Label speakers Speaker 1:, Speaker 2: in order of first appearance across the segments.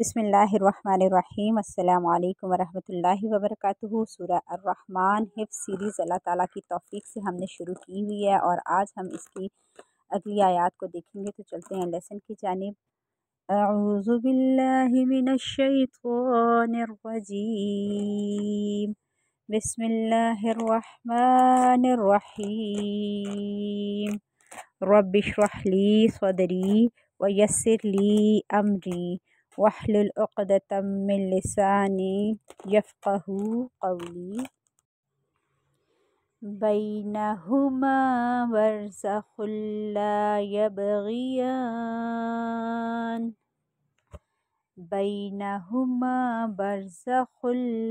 Speaker 1: बसमीम् अल्लाम वरहमल वबरक सूर्य अर्रहमान हिफ सीरीज़ अल्लाह ताला की तौफीक से हमने शुरू की हुई है और आज हम इसकी अगली आयत को देखेंगे तो चलते हैं लेसन की जानब अज़ुबिल्लिमिनशतरजीम बसमीम रबिशरहली सदरी वयसर ली अमरी واحلل عقدة من لساني يفقه قولي بينهما برزخ لا يبغيان بينهما برزخ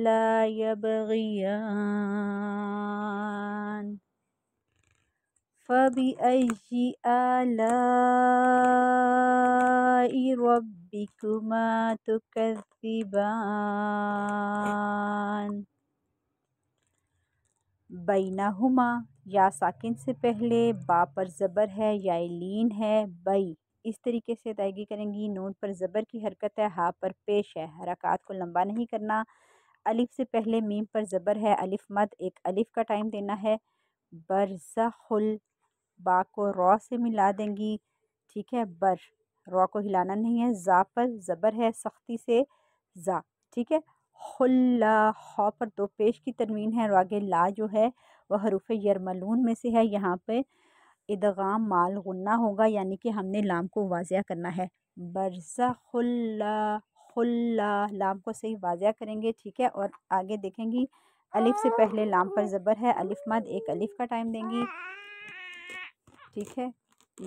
Speaker 1: لا يبغيان فبأي آلاء ربكما تكذبان बैनाहुमा या साकिन से पहले बा पर ज़बर है या लीन है बई इस तरीके से अदायगी करेंगी नून पर ज़बर की हरकत है हा पर पेश है हरकत को लंबा नहीं करना अलिफ से पहले मीम पर ज़बर है अलिफ मत एक अलिफ का टाइम देना है बरसहुल बाग़ को रॉ से मिला देंगी ठीक है बर रॉ को हिलाना नहीं है ज़ा पर ज़बर है सख्ती से ज़ा ठीक है खुल्ला खौ पर दो पेश की तरमीन है और आगे ला जो है वह हरूफ यरमलून में से है यहाँ पे इदगाम माल गुन्ना होगा यानी कि हमने लाम को वाजिया करना है बरसा खुल्ला खुल्ला लाम को सही वाजिया करेंगे ठीक है और आगे देखेंगी अलिफ से पहले लाम पर ज़बर है अलिफ मद एक अलिफ का टाइम देंगी ठीक है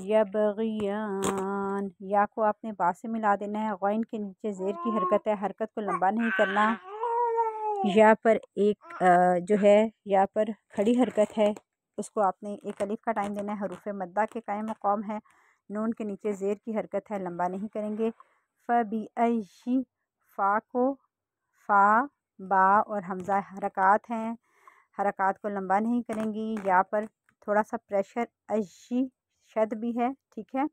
Speaker 1: या बगियान या को आपने बा से मिला देना है गौन के नीचे जेर की हरकत है हरकत को लंबा नहीं करना या पर एक जो है या पर खड़ी हरकत है उसको आपने एक अलिफ का टाइम देना है हरूफ मद्दा के कायम मकाम है नून के नीचे जेर की हरकत है लंबा नहीं करेंगे फ बी फ़ा को फ़ा बा और हमज़ा हरकत हैं हरकत को लंबा नहीं करेंगी या पर थोड़ा सा प्रेशर अजी शद भी है ठीक है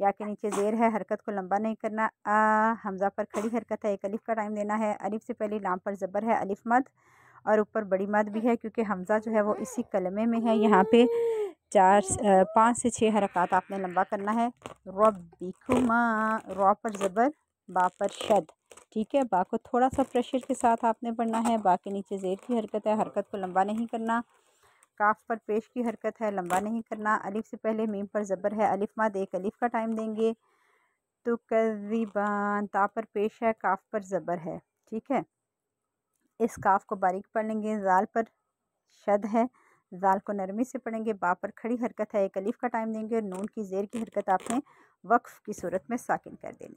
Speaker 1: या के नीचे जेर है हरकत को लंबा नहीं करना आ हमजा पर खड़ी हरकत है एक अलिफ का टाइम देना है अलिफ से पहले लाम पर ज़बर है अलिफ मद और ऊपर बड़ी मद भी है क्योंकि हमजा जो है वो इसी कलमे में है यहाँ पे चार पाँच से छः हरकत आपने लंबा करना है रबिकुमा रॉ पर ज़बर बा पर शद ठीक है बा को थोड़ा सा प्रेशर के साथ आपने पढ़ना है बा के नीचे जेर की हरकत है हरकत को लंबा नहीं करना काफ पर पेश की हरकत है लंबा नहीं करना अलिफ से पहले मीम पर ज़बर है अलिफ माद एक अलिफ का टाइम देंगे तो कजीबान ता पर पेश है काफ पर ज़बर है ठीक है इस काफ को बारीक पढ़ लेंगे जाल पर शद है जाल को नरमी से पढ़ेंगे बा पर खड़ी हरकत है एक अलीफ का टाइम देंगे और नून की जेर की हरकत आपने वक्फ़ की सूरत में साकिन कर देनी